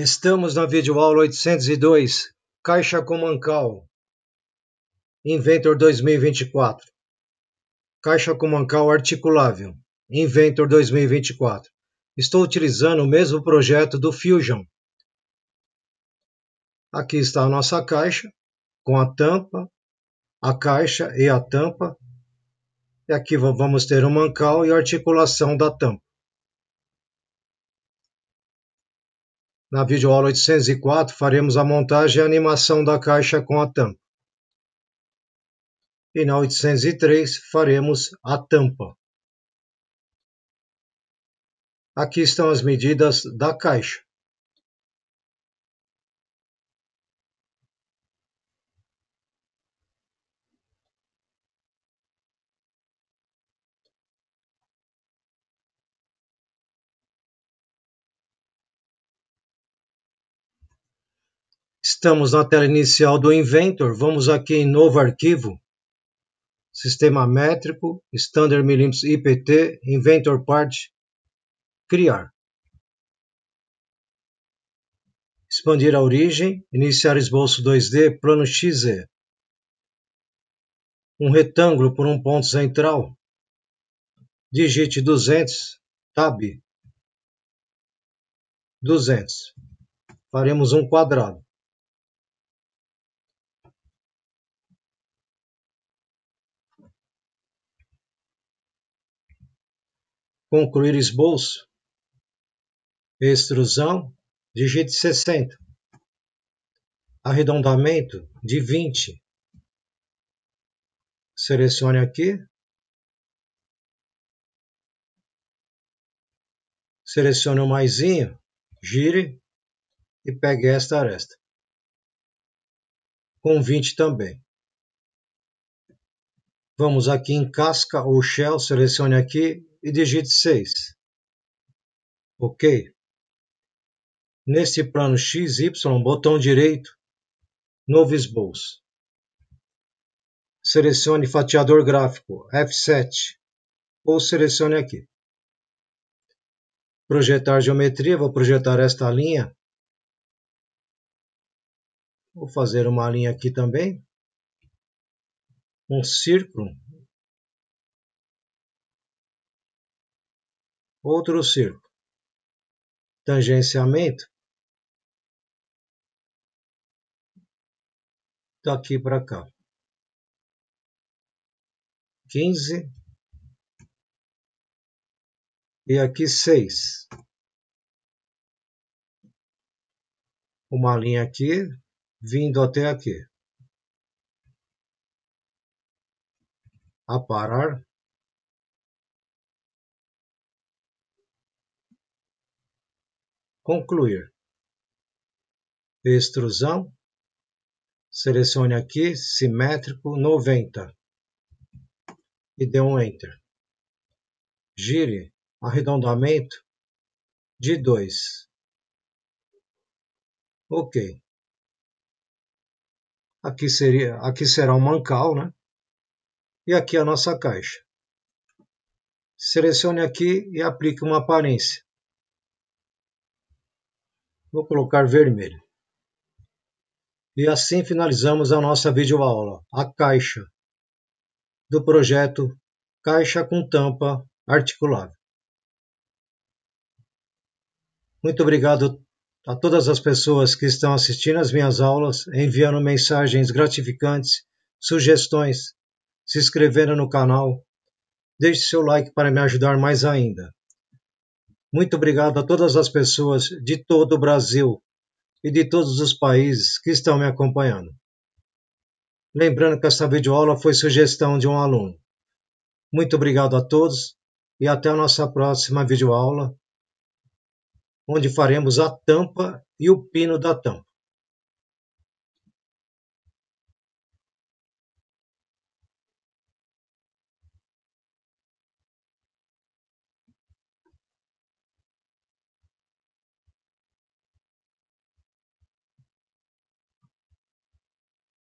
Estamos na videoaula 802, Caixa Comancal, Inventor 2024. Caixa Comancal articulável, Inventor 2024. Estou utilizando o mesmo projeto do Fusion. Aqui está a nossa caixa, com a tampa, a caixa e a tampa. E aqui vamos ter o mancal e a articulação da tampa. Na videoaula 804, faremos a montagem e a animação da caixa com a tampa. E na 803, faremos a tampa. Aqui estão as medidas da caixa. Estamos na tela inicial do Inventor, vamos aqui em Novo Arquivo, Sistema Métrico, Standard Milímetros IPT, Inventor Part, Criar. Expandir a origem, iniciar esboço 2D, plano XZ. Um retângulo por um ponto central. Digite 200, Tab. 200. Faremos um quadrado. concluir esboço, extrusão, digite 60, arredondamento de 20. Selecione aqui. Selecione o maisinho, gire e pegue esta aresta. Com 20 também. Vamos aqui em casca ou shell, selecione aqui e digite 6. OK. Neste plano XY, botão direito, novo esboço. Selecione fatiador gráfico F7 ou selecione aqui. Projetar geometria, vou projetar esta linha. Vou fazer uma linha aqui também. Um círculo outro círculo, Tangenciamento. Daqui tá para cá. 15. E aqui 6. Uma linha aqui, vindo até aqui. A parar concluir. Extrusão. Selecione aqui simétrico 90 e dê um Enter. Gire arredondamento de 2. Ok. Aqui, seria, aqui será o mancal, né? E aqui é a nossa caixa. Selecione aqui e aplique uma aparência. Vou colocar vermelho. E assim finalizamos a nossa videoaula, a caixa, do projeto Caixa com Tampa Articulável. Muito obrigado a todas as pessoas que estão assistindo às minhas aulas, enviando mensagens gratificantes, sugestões, se inscrevendo no canal. Deixe seu like para me ajudar mais ainda. Muito obrigado a todas as pessoas de todo o Brasil e de todos os países que estão me acompanhando. Lembrando que esta videoaula foi sugestão de um aluno. Muito obrigado a todos e até a nossa próxima videoaula, onde faremos a tampa e o pino da tampa.